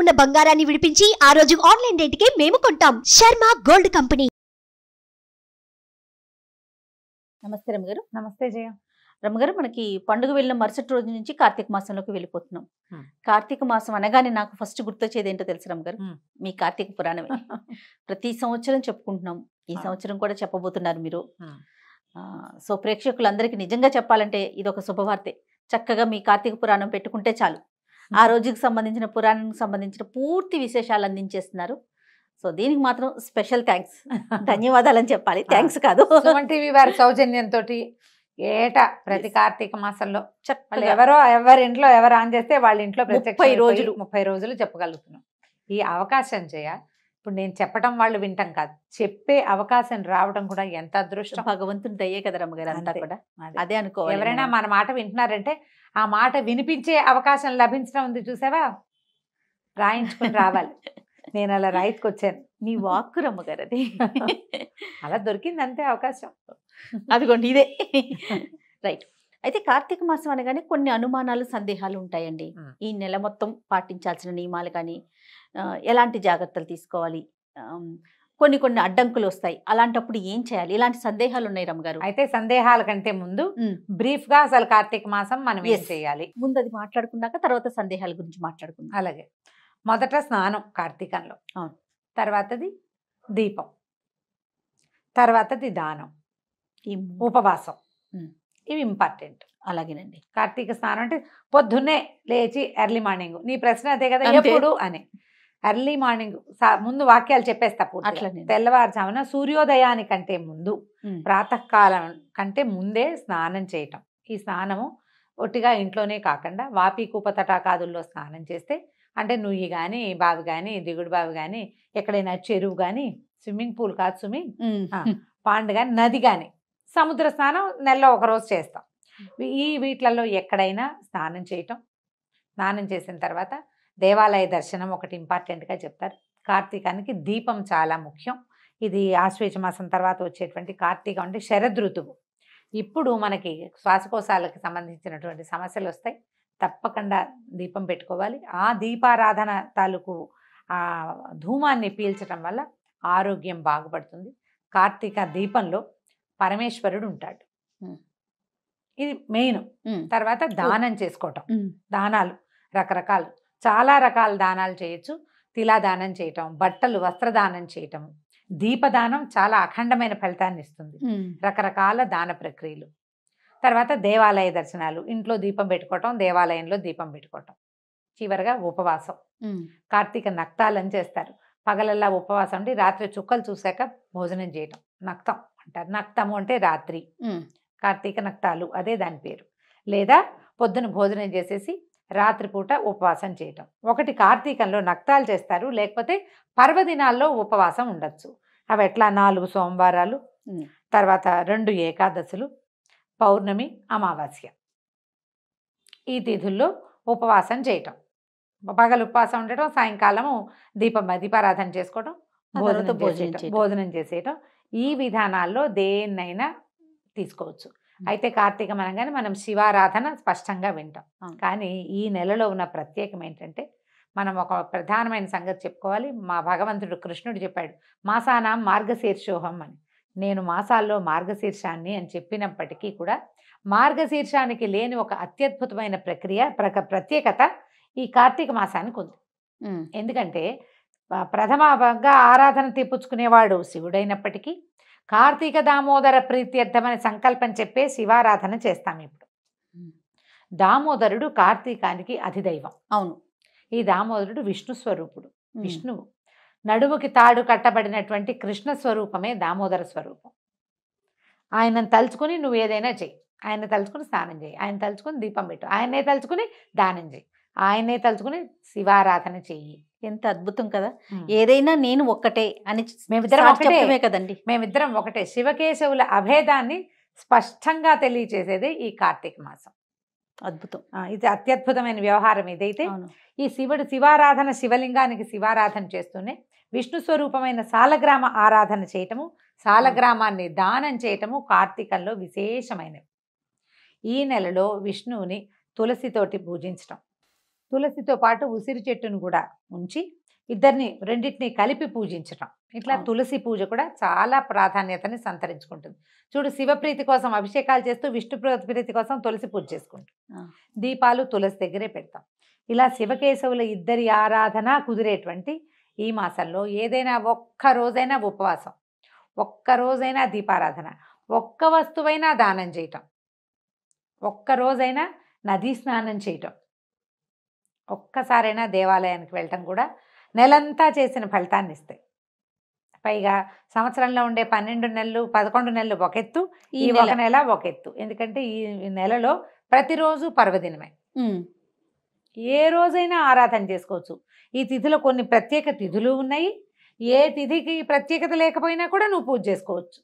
ఉన్న బంగారాన్ని విడిపించి ఆ రోజు ఆన్లైన్ కి మేము కొంటాం శర్మ గోల్డ్ కంపెనీ నమస్తే రమ్మ గారు నమస్తే జయ రమ్మ గారు మనకి పండుగ వెళ్ళిన మరుసటి రోజు నుంచి కార్తీక మాసంలోకి వెళ్ళిపోతున్నాం కార్తీక మాసం అనగానే నాకు ఫస్ట్ గుర్తొచ్చేది ఏంటో తెలుసు రమ్మ గారు మీ కార్తీక పురాణమే ప్రతి సంవత్సరం చెప్పుకుంటున్నాం ఈ సంవత్సరం కూడా చెప్పబోతున్నారు మీరు సో ప్రేక్షకులందరికీ నిజంగా చెప్పాలంటే ఇది ఒక శుభవార్తే చక్కగా మీ కార్తీక పురాణం పెట్టుకుంటే చాలు ఆ రోజుకి సంబంధించిన పురాణానికి సంబంధించిన పూర్తి విశేషాలు అందించేస్తున్నారు సో దీనికి మాత్రం స్పెషల్ థ్యాంక్స్ అని చెప్పాలి థ్యాంక్స్ కాదు టీవీ వారి సౌజన్యంతో ఏటా ప్రతి కార్తీక మాసంలో చెప్పాలి ఎవరో ఎవరి ఇంట్లో ఎవరు ఆన్ చేస్తే వాళ్ళ ఇంట్లో ముప్పై రోజులు ముప్పై రోజులు చెప్పగలుగుతున్నాం ఈ అవకాశం చేయ ఇప్పుడు నేను చెప్పడం వాళ్ళు వింటాం కాదు చెప్పే అవకాశం రావడం కూడా ఎంత అదృష్టం భగవంతుని దయ్యే కదా రమ్మగారు అంతా కూడా అదే అనుకో ఎవరైనా మన మాట వింటున్నారంటే ఆ మాట వినిపించే అవకాశం లభించడం ఉంది చూసావా రాయించుకుని రావాలి నేను అలా రైతుకు వచ్చాను నీ వాక్ రమ్మగారు అది అలా దొరికింది అంతే అవకాశం అదిగోండి ఇదే రైట్ అయితే కార్తీక మాసం అనగానే కొన్ని అనుమానాలు సందేహాలు ఉంటాయండి ఈ నెల మొత్తం పాటించాల్సిన నియమాలు కానీ ఎలాంటి జాగ్రత్తలు తీసుకోవాలి కొన్ని కొన్ని అడ్డంకులు వస్తాయి అలాంటప్పుడు ఏం చేయాలి ఇలాంటి సందేహాలు ఉన్నాయి రమ్మగారు అయితే సందేహాల కంటే ముందు బ్రీఫ్ గా అసలు కార్తీక మాసం మనం ఏం చేయాలి ముందు అది మాట్లాడుకున్నాక తర్వాత సందేహాల గురించి మాట్లాడుకుందాం అలాగే మొదట స్నానం కార్తీకంలో అవును తర్వాతది దీపం తర్వాతది దానం ఉపవాసం ఇవి ఇంపార్టెంట్ అలాగేనండి కార్తీక స్నానం అంటే పొద్దున్నే లేచి ఎర్లీ మార్నింగ్ నీ ప్రశ్న అదే కదా ఎప్పుడు అని అర్లీ మార్నింగ్ ముందు వాక్యాలు చెప్పేస్తా పూర్తి తెల్లవారుజామున సూర్యోదయానికంటే ముందు ప్రాతకాలం కంటే ముందే స్నానం చేయటం ఈ స్నానము ఒట్టిగా ఇంట్లోనే కాకుండా వాపి కూప తటాకాదుల్లో స్నానం చేస్తే అంటే నుయ్యి కానీ బావి కానీ దిగుడు బావి కానీ ఎక్కడైనా చెరువు కానీ స్విమ్మింగ్ పూల్ కాదు స్విమ్మింగ్ పాండ్ కానీ నది కానీ సముద్ర స్నానం నెలలో ఒకరోజు చేస్తాం ఈ వీటిలలో ఎక్కడైనా స్నానం చేయటం స్నానం చేసిన తర్వాత దేవాలయ దర్శనం ఒకటి ఇంపార్టెంట్గా చెప్తారు కార్తీకానికి దీపం చాలా ముఖ్యం ఇది ఆశ్వేజ మాసం తర్వాత వచ్చేటువంటి కార్తీకం అంటే శరదృతువు ఇప్పుడు మనకి శ్వాసకోశాలకు సంబంధించినటువంటి సమస్యలు వస్తాయి తప్పకుండా దీపం పెట్టుకోవాలి ఆ దీపారాధన తాలూకు ధూమాన్ని పీల్చడం వల్ల ఆరోగ్యం బాగుపడుతుంది కార్తీక దీపంలో పరమేశ్వరుడు ఉంటాడు ఇది మెయిన్ తర్వాత దానం చేసుకోవటం దానాలు రకరకాలు చాలా రకాల దానాలు చేయొచ్చు తిలాదానం చేయటం బట్టలు వస్త్రదానం చేయటం దీపదానం చాలా అఖండమైన ఫలితాన్ని ఇస్తుంది రకరకాల దాన ప్రక్రియలు తర్వాత దేవాలయ దర్శనాలు ఇంట్లో దీపం పెట్టుకోవటం దేవాలయంలో దీపం పెట్టుకోవటం చివరిగా ఉపవాసం కార్తీక నక్తాలని చేస్తారు పగలల్లా ఉపవాసం ఉండి రాత్రి చుక్కలు చూశాక భోజనం చేయటం నక్తం అంటారు నక్తము అంటే రాత్రి కార్తీక నక్తాలు అదే దాని పేరు లేదా పొద్దున భోజనం చేసేసి రాత్రిపూట ఉపవాసం చేయటం ఒకటి కార్తీకంలో నక్తాలు చేస్తారు లేకపోతే పర్వదినాల్లో ఉపవాసం ఉండొచ్చు అవి ఎట్లా నాలుగు సోమవారాలు తర్వాత రెండు ఏకాదశులు పౌర్ణమి అమావాస్య ఈ తిథుల్లో ఉపవాసం చేయటం పగలు ఉపవాసం ఉండటం సాయంకాలము దీపం దీపారాధన చేసుకోవటం భోజనం భోజనం చేసేయటం ఈ విధానాల్లో దేన్నైనా తీసుకోవచ్చు అయితే మనం కానీ మనం శివారాధన స్పష్టంగా వింటాం కానీ ఈ నెలలో ఉన్న ప్రత్యేకం ఏంటంటే మనం ఒక ప్రధానమైన సంగతి చెప్పుకోవాలి మా భగవంతుడు కృష్ణుడు చెప్పాడు మాసాన మార్గశీర్షోహం అని నేను మాసాల్లో మార్గశీర్షాన్ని అని చెప్పినప్పటికీ కూడా మార్గశీర్షానికి లేని ఒక అత్యద్భుతమైన ప్రక్రియ ప్రత్యేకత ఈ కార్తీక మాసానికి ఉంది ఎందుకంటే ప్రథమంగా ఆరాధన తెప్పించుకునేవాడు శివుడైనప్పటికీ కార్తీక దామోదర ప్రీత్యర్థమని సంకల్పం చెప్పే శివారాధన చేస్తాం ఇప్పుడు దామోదరుడు కార్తీకానికి అధిదైవం అవును ఈ దామోదరుడు విష్ణు స్వరూపుడు విష్ణువు నడుముకి తాడు కట్టబడినటువంటి కృష్ణ స్వరూపమే దామోదర స్వరూపం ఆయనను తలుచుకుని నువ్వు ఏదైనా చెయ్యి ఆయన తలుచుకుని స్నానం చేయి ఆయన తలుచుకుని దీపం పెట్టు ఆయనే తలుచుకుని దానం చేయి ఆయనే తలుచుకుని శివారాధన చెయ్యి ఎంత అద్భుతం కదా ఏదైనా నేను ఒక్కటే అని మేమిద్దరం ఒకటే కదండి మేమిద్దరం ఒకటే శివకేశవుల అభేదాన్ని స్పష్టంగా తెలియచేసేది ఈ కార్తీక మాసం అద్భుతం ఇది అత్యద్భుతమైన వ్యవహారం ఇదైతే ఈ శివుడు శివారాధన శివలింగానికి శివారాధన చేస్తూనే విష్ణు స్వరూపమైన సాలగ్రామ ఆరాధన చేయటము సాలగ్రామాన్ని దానం చేయటము కార్తీకంలో విశేషమైనవి ఈ నెలలో విష్ణువుని తులసితోటి పూజించటం తులసితో పాటు ఉసిరి చెట్టును కూడా ఉంచి ఇద్దరిని రెండింటిని కలిపి పూజించటం ఇట్లా తులసి పూజ కూడా చాలా ప్రాధాన్యతని సంతరించుకుంటుంది చూడు శివప్రీతి కోసం అభిషేకాలు చేస్తూ విష్ణు ప్రీతి కోసం తులసి పూజ చేసుకుంటాం దీపాలు తులసి దగ్గరే పెడతాం ఇలా శివకేశవుల ఇద్దరి ఆరాధన కుదిరేటువంటి ఈ మాసంలో ఏదైనా ఒక్క రోజైనా ఉపవాసం ఒక్క రోజైనా దీపారాధన ఒక్క వస్తువైనా దానం చేయటం ఒక్క రోజైనా నదీ స్నానం చేయటం ఒక్కసారైనా దేవాలయానికి వెళ్ళటం కూడా నెలంతా చేసిన ఫలితాన్ని ఇస్తాయి పైగా సంవత్సరంలో ఉండే పన్నెండు నెలలు పదకొండు నెలలు ఒక ఎత్తు ఈ ఒక నెల ఒక ఎత్తు ఎందుకంటే ఈ నెలలో ప్రతిరోజు పర్వదినమే ఏ రోజైనా ఆరాధన చేసుకోవచ్చు ఈ తిథిలో కొన్ని ప్రత్యేక తిథులు ఉన్నాయి ఏ తిథికి ప్రత్యేకత లేకపోయినా కూడా నువ్వు పూజ చేసుకోవచ్చు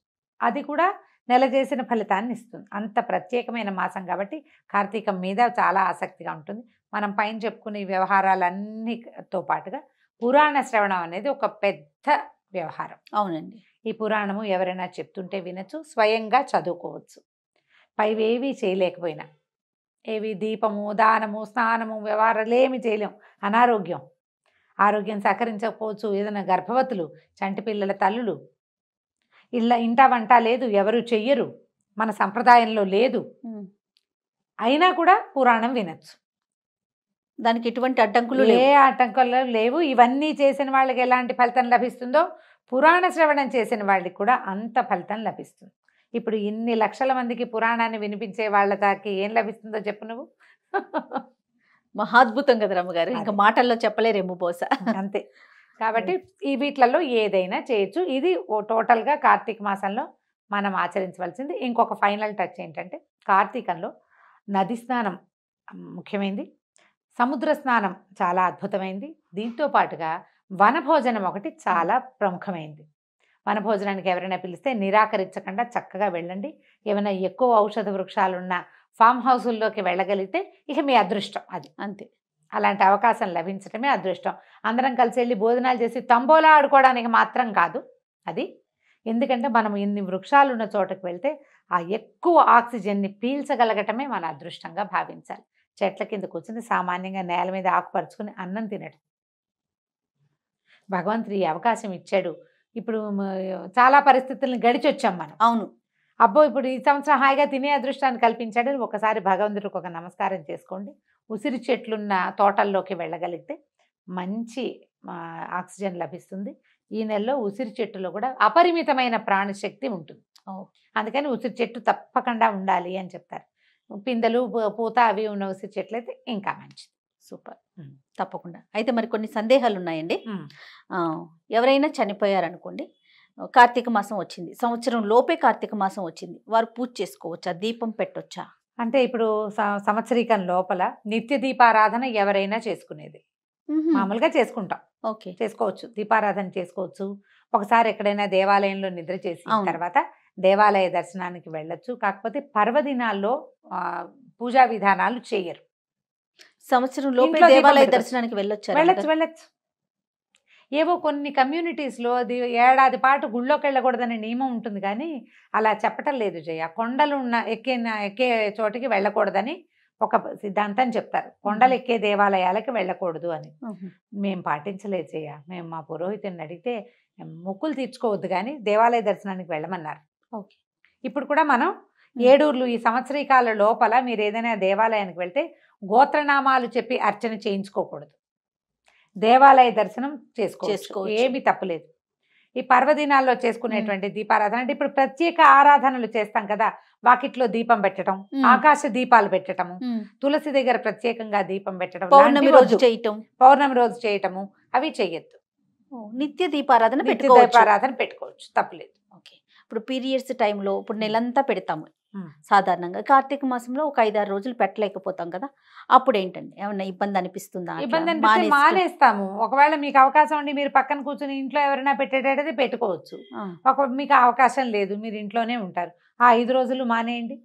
అది కూడా నెల చేసిన ఫలితాన్ని ఇస్తుంది అంత ప్రత్యేకమైన మాసం కాబట్టి కార్తీకం మీద చాలా ఆసక్తిగా ఉంటుంది మనం పైన చెప్పుకునే వ్యవహారాలన్నీతో పాటుగా పురాణ శ్రవణం అనేది ఒక పెద్ద వ్యవహారం అవునండి ఈ పురాణము ఎవరైనా చెప్తుంటే వినచ్చు స్వయంగా చదువుకోవచ్చు పైవేవీ చేయలేకపోయినా ఏవి దీపము దానము స్నానము వ్యవహారాలు ఏమి చేయలేం అనారోగ్యం ఆరోగ్యం సహకరించకపోవచ్చు ఏదైనా గర్భవతులు చంటి పిల్లల తల్లులు ఇలా ఇంట వంట లేదు ఎవరు చెయ్యరు మన సంప్రదాయంలో లేదు అయినా కూడా పురాణం వినచ్చు దానికి ఎటువంటి అడ్డంకులు ఏ ఆటంకాలు లేవు ఇవన్నీ చేసిన వాళ్ళకి ఎలాంటి ఫలితం లభిస్తుందో పురాణ శ్రవణం చేసిన వాళ్ళకి కూడా అంత ఫలితం లభిస్తుంది ఇప్పుడు ఇన్ని లక్షల మందికి పురాణాన్ని వినిపించే వాళ్ళ దాకి ఏం లభిస్తుందో చెప్పు నువ్వు మహాద్భుతం కదా రమ్మగారు ఇంకా మాటల్లో చెప్పలేరేమో బహుశా అంతే కాబట్టి hmm. ఈ వీటిలలో ఏదైనా చేయొచ్చు ఇది టోటల్గా కార్తీక మాసంలో మనం ఆచరించవలసింది ఇంకొక ఫైనల్ టచ్ ఏంటంటే కార్తీకంలో నది స్నానం ముఖ్యమైంది సముద్ర స్నానం చాలా అద్భుతమైంది దీంతో పాటుగా వనభోజనం ఒకటి చాలా ప్రముఖమైంది వనభోజనానికి ఎవరైనా పిలిస్తే నిరాకరించకుండా చక్కగా వెళ్ళండి ఏమైనా ఎక్కువ ఔషధ వృక్షాలున్న ఫామ్ హౌసుల్లోకి వెళ్ళగలిగితే ఇక మీ అదృష్టం అది అంతే అలాంటి అవకాశం లభించడమే అదృష్టం అందరం కలిసి వెళ్ళి భోజనాలు చేసి తంబోలా ఆడుకోవడానికి మాత్రం కాదు అది ఎందుకంటే మనం ఇన్ని వృక్షాలు ఉన్న చోటకు వెళ్తే ఆ ఎక్కువ ఆక్సిజన్ని పీల్చగలగటమే మన అదృష్టంగా భావించాలి చెట్ల కింద కూర్చుని సామాన్యంగా నేల మీద ఆకుపరుచుకుని అన్నం తినడం భగవంతుడు ఈ అవకాశం ఇచ్చాడు ఇప్పుడు చాలా పరిస్థితులను గడిచి వచ్చాం మనం అవును అబ్బో ఇప్పుడు ఈ సంవత్సరం హాయిగా తినే అదృష్టాన్ని కల్పించాడని ఒకసారి భగవంతుడికి ఒక నమస్కారం చేసుకోండి ఉసిరి చెట్లున్న తోటల్లోకి వెళ్ళగలిగితే మంచి ఆక్సిజన్ లభిస్తుంది ఈ నెలలో ఉసిరి చెట్టులో కూడా అపరిమితమైన ప్రాణశక్తి ఉంటుంది అందుకని ఉసిరి చెట్టు తప్పకుండా ఉండాలి అని చెప్తారు పిందెలు పూత అవి ఉన్న ఉసిరి చెట్లు అయితే ఇంకా మంచిది సూపర్ తప్పకుండా అయితే మరి కొన్ని సందేహాలు ఉన్నాయండి ఎవరైనా చనిపోయారనుకోండి కార్తీక మాసం వచ్చింది సంవత్సరం లోపే కార్తీక మాసం వచ్చింది వారు పూజ చేసుకోవచ్చా దీపం పెట్టొచ్చా అంటే ఇప్పుడు సంవత్సరీకం లోపల నిత్య దీపారాధన ఎవరైనా చేసుకునేది మామూలుగా చేసుకుంటాం ఓకే చేసుకోవచ్చు దీపారాధన చేసుకోవచ్చు ఒకసారి ఎక్కడైనా దేవాలయంలో నిద్ర చేసిన తర్వాత దేవాలయ దర్శనానికి వెళ్ళొచ్చు కాకపోతే పర్వదినాల్లో పూజా విధానాలు చేయరు సంవత్సరం లోపల దేవాలయ దర్శనానికి వెళ్ళొచ్చు వెళ్ళొచ్చు వెళ్ళొచ్చు ఏవో కొన్ని కమ్యూనిటీస్లో అది ఏడాది పాటు గుళ్ళోకి వెళ్ళకూడదనే నియమం ఉంటుంది కానీ అలా చెప్పటం లేదు జయ కొండలు ఉన్న ఎక్కే ఎక్కే చోటికి వెళ్ళకూడదని ఒక సిద్ధాంతం చెప్తారు కొండలు ఎక్కే దేవాలయాలకి వెళ్ళకూడదు అని మేము పాటించలేదు జయ మేము మా పురోహితుని అడిగితే మొక్కులు తీర్చుకోవద్దు కానీ దేవాలయ దర్శనానికి వెళ్ళమన్నారు ఓకే ఇప్పుడు కూడా మనం ఏడూర్లు ఈ సంవత్సరీకాల లోపల మీరు ఏదైనా దేవాలయానికి వెళ్తే గోత్రనామాలు చెప్పి అర్చన చేయించుకోకూడదు దేవాలయ దర్శనం చేసుకో ఏమీ తప్పలేదు ఈ పర్వదినాల్లో చేసుకునేటువంటి దీపారాధన అంటే ఇప్పుడు ప్రత్యేక ఆరాధనలు చేస్తాం కదా వాకిట్లో దీపం పెట్టడం ఆకాశ దీపాలు పెట్టడము తులసి దగ్గర ప్రత్యేకంగా దీపం పెట్టడం పౌర్ణమి రోజు చేయటం పౌర్ణమి రోజు చేయటము అవి చేయొద్దు నిత్య దీపారాధన దీపారాధన పెట్టుకోవచ్చు తప్పలేదు ఓకే ఇప్పుడు పీరియడ్స్ టైంలో ఇప్పుడు నెలంతా పెడతాము సాధారణంగా కార్తీక మాసంలో ఒక ఐదారు రోజులు పెట్టలేకపోతాం కదా అప్పుడు ఏంటండి ఏమన్నా ఇబ్బంది అనిపిస్తుందా ఇబ్బంది మానేస్తాము ఒకవేళ మీకు అవకాశం ఉండి మీరు పక్కన కూర్చొని ఇంట్లో ఎవరైనా పెట్టేటది పెట్టుకోవచ్చు ఒక మీకు అవకాశం లేదు మీరు ఇంట్లోనే ఉంటారు ఆ ఐదు రోజులు మానేయండి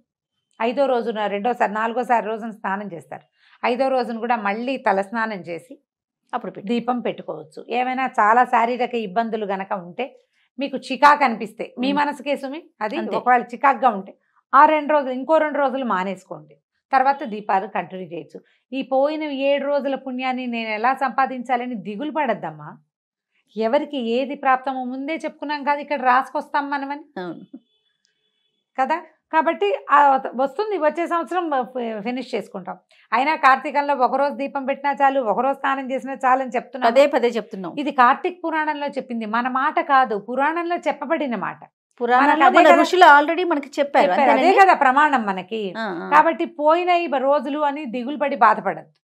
ఐదో రోజున రెండోసారి నాలుగోసారి రోజున స్నానం చేస్తారు ఐదో రోజున కూడా మళ్ళీ తలస్నానం చేసి అప్పుడు దీపం పెట్టుకోవచ్చు ఏమైనా చాలా శారీరక ఇబ్బందులు గనక ఉంటే మీకు చికాకు అనిపిస్తే మీ మనసుకే సుమి అది ఒకవేళ చికాక్గా ఉంటే ఆ రెండు రోజులు ఇంకో రెండు రోజులు మానేసుకోండి తర్వాత దీపాలు కంటిన్యూ చేయొచ్చు ఈ పోయిన ఏడు రోజుల పుణ్యాన్ని నేను ఎలా సంపాదించాలని దిగులు పడద్దమ్మా ఎవరికి ఏది ప్రాప్తమో ముందే చెప్పుకున్నాం కాదు ఇక్కడ రాసుకొస్తాం మనమని కదా కాబట్టి వస్తుంది వచ్చే సంవత్సరం ఫినిష్ చేసుకుంటాం అయినా కార్తీకంలో ఒకరోజు దీపం పెట్టినా చాలు ఒకరోజు స్నానం చేసినా చాలు అని చెప్తున్నాం అదే పదే చెప్తున్నాం ఇది కార్తీక్ పురాణంలో చెప్పింది మన మాట కాదు పురాణంలో చెప్పబడిన మాట పురాణాలు ఋషులు ఆల్రెడీ మనకి చెప్పారు అదే కదా ప్రమాణం మనకి కాబట్టి పోయిన రోజులు అని దిగులు పడి బాధపడద్దు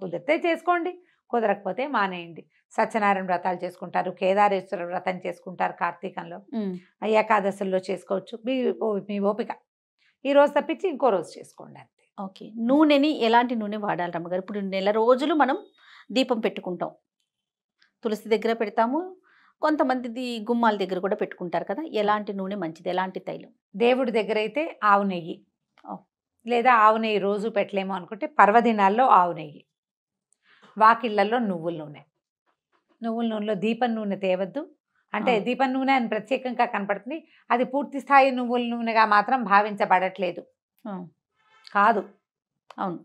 కుదిరితే చేసుకోండి కుదరకపోతే మానేయండి సత్యనారాయణ వ్రతాలు చేసుకుంటారు కేదారేశ్వర వ్రతం చేసుకుంటారు కార్తీకంలో ఏకాదశుల్లో చేసుకోవచ్చు మీ మీ ఓపిక ఈ రోజు తప్పించి ఇంకో రోజు చేసుకోండి అంతే ఓకే నూనెని ఎలాంటి నూనె వాడాలి రమ్మగారు ఇప్పుడు నెల రోజులు మనం దీపం పెట్టుకుంటాం తులసి దగ్గర పెడతాము కొంతమందిది గుమ్మాల దగ్గర కూడా పెట్టుకుంటారు కదా ఎలాంటి నూనె మంచిది ఎలాంటి తైలం దేవుడి దగ్గర అయితే ఆవు నెయ్యి లేదా ఆవు నెయ్యి రోజు పెట్టలేము అనుకుంటే పర్వదినాల్లో ఆవు నెయ్యి వాకిళ్ళల్లో నువ్వుల నూనె నువ్వుల నూనెలో దీపం నూనె తేవద్దు అంటే దీపం నూనె అని ప్రత్యేకంగా కనపడుతుంది అది పూర్తి స్థాయి నువ్వుల నూనెగా మాత్రం భావించబడట్లేదు కాదు అవును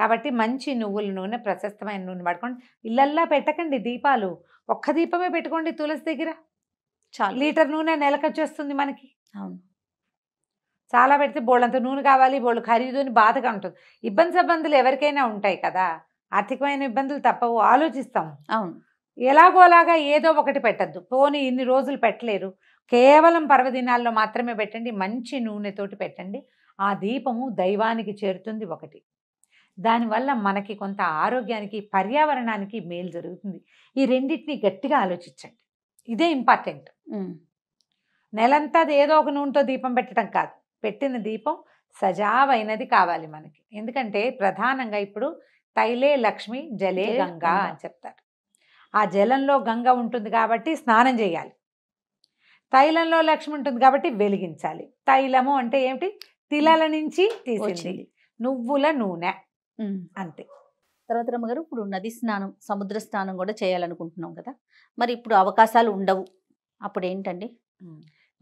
కాబట్టి మంచి నువ్వుల నూనె ప్రశస్తమైన నూనె పడుకోండి ఇళ్ళల్లా పెట్టకండి దీపాలు ఒక్క దీపమే పెట్టుకోండి తులసి దగ్గర చాలా లీటర్ నూనె నెలకొచ్చేస్తుంది మనకి అవును చాలా పెడితే బోళ్ళంత నూనె కావాలి బోళ్ళు ఖరీదుని బాధగా ఉంటుంది ఇబ్బంది సబ్బందులు ఎవరికైనా ఉంటాయి కదా ఆర్థికమైన ఇబ్బందులు తప్పవు ఆలోచిస్తాం అవును ఎలాగోలాగా ఏదో ఒకటి పెట్టద్దు పోనీ ఇన్ని రోజులు పెట్టలేరు కేవలం పర్వదినాల్లో మాత్రమే పెట్టండి మంచి నూనెతోటి పెట్టండి ఆ దీపము దైవానికి చేరుతుంది ఒకటి దానివల్ల మనకి కొంత ఆరోగ్యానికి పర్యావరణానికి మేలు జరుగుతుంది ఈ రెండింటిని గట్టిగా ఆలోచించండి ఇదే ఇంపార్టెంట్ నెలంతా అది ఏదో ఒక నూనెతో దీపం పెట్టడం కాదు పెట్టిన దీపం సజావైనది కావాలి మనకి ఎందుకంటే ప్రధానంగా ఇప్పుడు తైలే లక్ష్మి జలే గంగా అని చెప్తారు ఆ జలంలో గంగ ఉంటుంది కాబట్టి స్నానం చేయాలి తైలంలో లక్ష్మి ఉంటుంది కాబట్టి వెలిగించాలి తైలము అంటే ఏమిటి తిలల నుంచి తీసింది నువ్వుల నూనె అంతే తర్వాత రమ్మగారు ఇప్పుడు నది స్నానం సముద్ర స్నానం కూడా చేయాలనుకుంటున్నాం కదా మరి ఇప్పుడు అవకాశాలు ఉండవు అప్పుడు ఏంటండి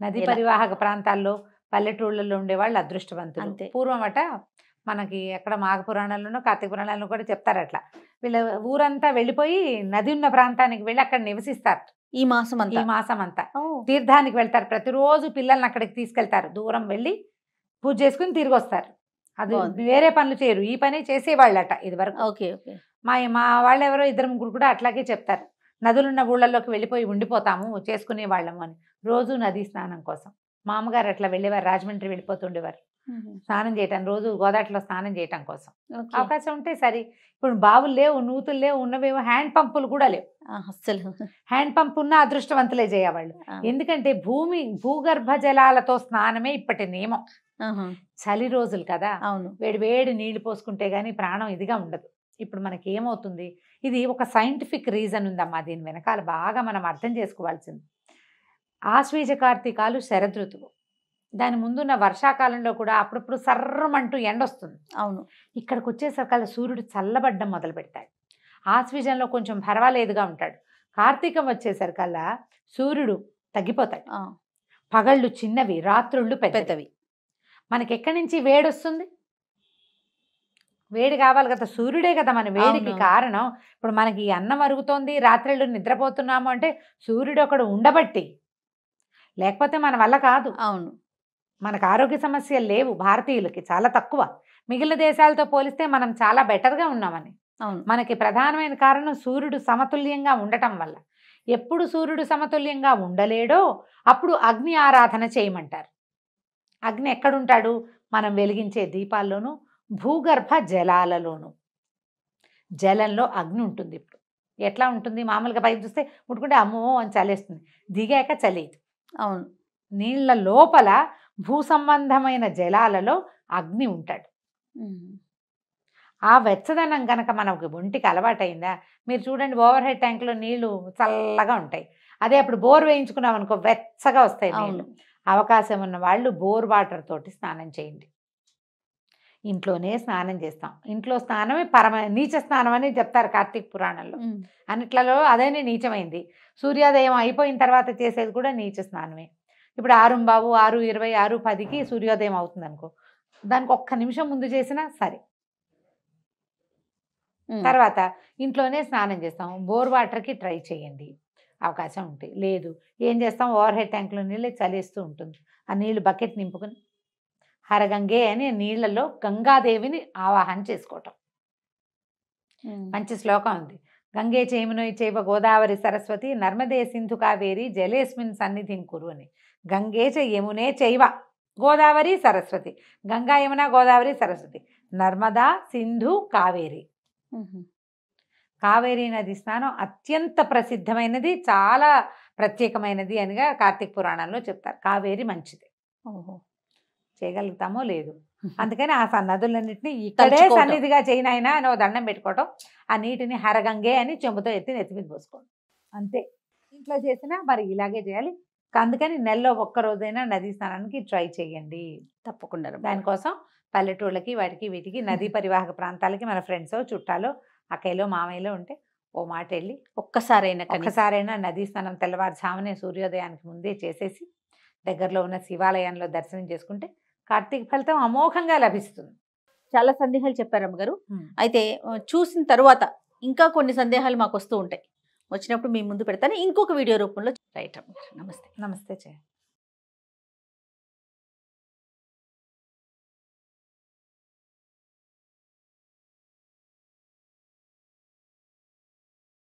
నది పరివాహక ప్రాంతాల్లో పల్లెటూళ్ళల్లో ఉండేవాళ్ళు అదృష్టవంతులు అంతే పూర్వం అట మనకి ఎక్కడ మాఘ పురాణాలను కార్తీక పురాణాలను కూడా చెప్తారు అట్లా వీళ్ళ ఊరంతా వెళ్ళిపోయి నది ఉన్న ప్రాంతానికి వెళ్ళి అక్కడ నివసిస్తారు ఈ మాసం అంతా ఈ మాసం అంతా తీర్థానికి వెళ్తారు ప్రతిరోజు పిల్లల్ని అక్కడికి తీసుకెళ్తారు దూరం వెళ్ళి పూజ చేసుకుని తిరిగి వస్తారు అది వేరే పనులు చేయరు ఈ పని చేసేవాళ్ళట ఇది వరకు ఓకే ఓకే మా మా వాళ్ళు ఎవరో ఇద్దరు ముగ్గురు కూడా అట్లాగే చెప్తారు నదులున్న ఊళ్ళల్లోకి వెళ్ళిపోయి ఉండిపోతాము చేసుకునే వాళ్ళము అని రోజు నదీ స్నానం కోసం మామగారు అట్లా వెళ్ళేవారు రాజమండ్రి వెళ్ళిపోతుండేవారు స్నానం చేయటం రోజు గోదాట్లో స్నానం చేయటం కోసం అవకాశం ఉంటే సరే ఇప్పుడు బావులు లేవు నూతులు లేవు ఉన్నవేమో హ్యాండ్ పంపులు కూడా లేవు అసలు హ్యాండ్ పంప్ ఉన్న అదృష్టవంతులే చేయవాళ్ళు ఎందుకంటే భూమి భూగర్భ జలాలతో స్నానమే ఇప్పటి నియమం చలి రోజులు కదా అవును వేడి వేడి నీళ్లు పోసుకుంటే గానీ ప్రాణం ఇదిగా ఉండదు ఇప్పుడు మనకి ఏమవుతుంది ఇది ఒక సైంటిఫిక్ రీజన్ ఉందమ్మా దీని వెనకాల బాగా మనం అర్థం చేసుకోవాల్సింది ఆశ్వీజ కార్తీకాలు శరదృతువు దాని ముందున్న వర్షాకాలంలో కూడా అప్పుడప్పుడు సర్రమంటూ ఎండ వస్తుంది అవును ఇక్కడికి వచ్చేసరికల్లా సూర్యుడు చల్లబడ్డం మొదలు పెడతాడు ఆశ్వీజంలో కొంచెం పర్వాలేదుగా ఉంటాడు కార్తీకం వచ్చేసరికల్లా సూర్యుడు తగ్గిపోతాడు పగళ్ళు చిన్నవి రాత్రుళ్ళు పెద్దవి మనకి ఎక్కడి నుంచి వేడి వస్తుంది వేడి కావాలి కదా సూర్యుడే కదా మన వేడికి కారణం ఇప్పుడు మనకి అన్నం అరుగుతోంది రాత్రిళ్ళు నిద్రపోతున్నాము అంటే సూర్యుడు ఒకడు ఉండబట్టి లేకపోతే మన వల్ల కాదు అవును మనకు ఆరోగ్య సమస్యలు లేవు భారతీయులకి చాలా తక్కువ మిగిలిన దేశాలతో పోలిస్తే మనం చాలా బెటర్గా ఉన్నామని అవును మనకి ప్రధానమైన కారణం సూర్యుడు సమతుల్యంగా ఉండటం వల్ల ఎప్పుడు సూర్యుడు సమతుల్యంగా ఉండలేడో అప్పుడు అగ్ని ఆరాధన చేయమంటారు అగ్ని ఎక్కడుంటాడు మనం వెలిగించే దీపాల్లోనూ భూగర్భ జలాలలోనూ జలంలో అగ్ని ఉంటుంది ఇప్పుడు ఎట్లా ఉంటుంది మామూలుగా పైకి చూస్తే ముట్టుకుంటే అమ్మో అని చలేస్తుంది దిగాక చలేదు అవును నీళ్ళ లోపల భూ సంబంధమైన జలాలలో అగ్ని ఉంటాడు ఆ వెచ్చదనం కనుక మనకు ఒంటికి అలవాటైందా మీరు చూడండి ఓవర్ హెడ్ ట్యాంక్లో నీళ్లు చల్లగా ఉంటాయి అదే అప్పుడు బోర్ వేయించుకున్నాం అనుకో వెచ్చగా వస్తాయి నీళ్ళు అవకాశం ఉన్న వాళ్ళు బోర్ వాటర్ తోటి స్నానం చేయండి ఇంట్లోనే స్నానం చేస్తాం ఇంట్లో స్నానమే పరమ నీచ స్నానం అని చెప్తారు కార్తీక పురాణంలో అన్నిట్లలో అదే నీచమైంది సూర్యోదయం అయిపోయిన తర్వాత చేసేది కూడా నీచ స్నానమే ఇప్పుడు ఆరు బాబు ఆరు ఇరవై ఆరు పదికి సూర్యోదయం అవుతుంది అనుకో దానికి ఒక్క నిమిషం ముందు చేసినా సరే తర్వాత ఇంట్లోనే స్నానం చేస్తాం బోర్ వాటర్కి ట్రై చేయండి అవకాశం ఉంటాయి లేదు ఏం చేస్తాం ఓవర్ హెడ్ ట్యాంక్లో నీళ్ళు చలిస్తూ ఉంటుంది ఆ నీళ్ళు బకెట్ నింపుకుని హరగంగే అని నీళ్లలో గంగాదేవిని ఆవాహన చేసుకోవటం మంచి శ్లోకం ఉంది గంగే చేమినోయి చేప గోదావరి సరస్వతి నర్మదే సింధు కావేరి జలేస్మిన్ సన్నిధిని కురు అని గంగే చ యమునే చైవ గోదావరి సరస్వతి గంగా యమున గోదావరి సరస్వతి నర్మదా సింధు కావేరి కావేరీ నది స్నానం అత్యంత ప్రసిద్ధమైనది చాలా ప్రత్యేకమైనది అనిగా కార్తీక పురాణంలో చెప్తారు కావేరి మంచిది ఓహో చేయగలుగుతామో లేదు అందుకని ఆ సన్నదులన్నింటినీ ఇక్కడే సన్నిధిగా చేయనైనా అని దండం పెట్టుకోవటం ఆ నీటిని హరగంగే అని చెంబుతో ఎత్తి మీద పోసుకోవడం అంతే ఇంట్లో చేసినా మరి ఇలాగే చేయాలి అందుకని నెలలో ఒక్కరోజైనా నదీ స్నానానికి ట్రై చేయండి తప్పకుండా దానికోసం పల్లెటూళ్ళకి వాటికి వీటికి నదీ పరివాహక ప్రాంతాలకి మన ఫ్రెండ్స్ చుట్టాలు అక్కయ్యలో మామయ్యలో ఉంటే ఓ మాట వెళ్ళి ఒక్కసారైనా ఒక్కసారైనా నదీ స్నానం తెల్లవారుజామునే సూర్యోదయానికి ముందే చేసేసి దగ్గరలో ఉన్న శివాలయంలో దర్శనం చేసుకుంటే కార్తీక ఫలితం అమోఘంగా లభిస్తుంది చాలా సందేహాలు చెప్పారమ్మ గారు అయితే చూసిన తర్వాత ఇంకా కొన్ని సందేహాలు మాకు వస్తూ ఉంటాయి వచ్చినప్పుడు మీ ముందు పెడతాను ఇంకొక వీడియో రూపంలో రైట్ నమస్తే నమస్తే జయ